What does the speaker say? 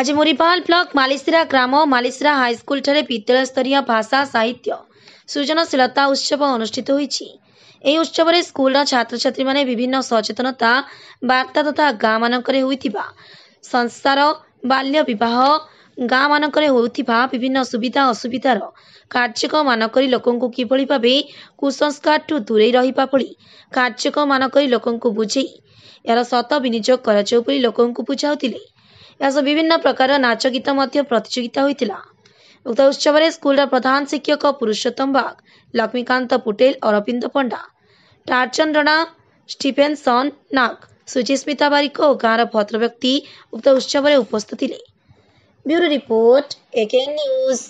ଆଜି ମୁରିପାଲ ବ୍ଲକ ମାଲିସିରା ଗ୍ରାମ ମାଲିସିରା ହାଇସ୍କୁଲଠାରେ ବିଦ୍ୟାଳୟସ୍ତରୀୟ ଭାଷା ସାହିତ୍ୟ ସୃଜନଶୀଳତା ଉତ୍ସବ ଅନୁଷ୍ଠିତ ହୋଇଛି ଏହି ଉତ୍ସବରେ ସ୍କୁଲର ଛାତ୍ରଛାତ୍ରୀମାନେ ବିଭିନ୍ନ ସଚେତନତା ବାର୍ତ୍ତା ତଥା ଗାଁମାନଙ୍କରେ ହୋଇଥିବା ସଂସାର ବାଲ୍ୟ ବିବାହ ଗାଁମାନଙ୍କରେ ହେଉଥିବା ବିଭିନ୍ନ ସୁବିଧା ଅସୁବିଧାର କାର୍ଯ୍ୟକ୍ରମମାନ କରି ଲୋକଙ୍କୁ କିଭଳି ଭାବେ କୁସଂସ୍କାରଠୁ ଦୂରେଇ ରହିବା ଭଳି କାର୍ଯ୍ୟକ୍ରମମାନ କରି ଲୋକଙ୍କୁ ବୁଝେଇ ଏହାର ସତ ବିନିଯୋଗ କରାଯାଉ ବୋଲି ଲୋକଙ୍କୁ ବୁଝାଉଥିଲେ ଏହା ସହ ବିଭିନ୍ନ ପ୍ରକାର ନାଚ ଗୀତ ମଧ୍ୟ ପ୍ରତିଯୋଗିତା ହୋଇଥିଲା ଉକ୍ତ ଉତ୍ସବରେ ସ୍କୁଲର ପ୍ରଧାନ ଶିକ୍ଷକ ପୁରୁଷୋତ୍ତମ ବାଗ ଲକ୍ଷ୍ମୀକାନ୍ତ ପୁଟେଲ ଅରବିନ୍ଦ ପଣ୍ଡା ଟାର୍ଚନ୍ ରଣା ଷ୍ଟିଫେନ୍ ସନ୍ ନାଗ ସୁଚିସ୍ମିତା ବାରିକ ଓ ଗାଁର ଭଦ୍ରବ୍ୟକ୍ତି ଉକ୍ତ ଉତ୍ସବରେ ଉପସ୍ଥିତ ଥିଲେ ବ୍ୟୁରୋ ରିପୋର୍ଟ ଏକେ ନ୍ୟୁଜ୍